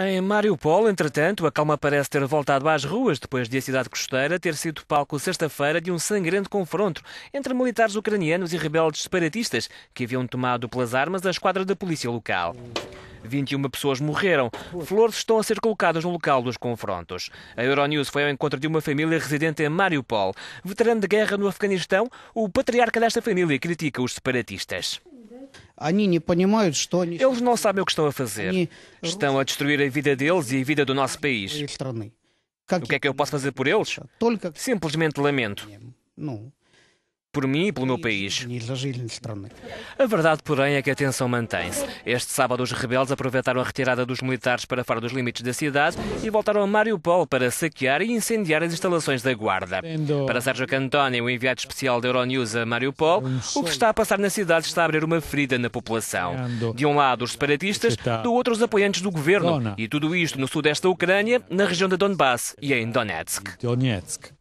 Em Mariupol, entretanto, a calma parece ter voltado às ruas depois de a cidade costeira ter sido palco sexta-feira de um sangrento confronto entre militares ucranianos e rebeldes separatistas que haviam tomado pelas armas a esquadra da polícia local. 21 pessoas morreram. Flores estão a ser colocadas no local dos confrontos. A Euronews foi ao encontro de uma família residente em Mariupol. Veterano de guerra no Afeganistão, o patriarca desta família critica os separatistas. Eles não sabem o que estão a fazer. Estão a destruir a vida deles e a vida do nosso país. O que é que eu posso fazer por eles? Simplesmente lamento por mim e pelo meu país. A verdade, porém, é que a tensão mantém-se. Este sábado, os rebeldes aproveitaram a retirada dos militares para fora dos limites da cidade e voltaram a Mariupol para saquear e incendiar as instalações da guarda. Para Sérgio Cantoni, o enviado especial da Euronews a Mariupol, o que está a passar na cidade está a abrir uma ferida na população. De um lado, os separatistas, do outro, os apoiantes do governo. E tudo isto no sudeste da Ucrânia, na região da Donbass e em Donetsk.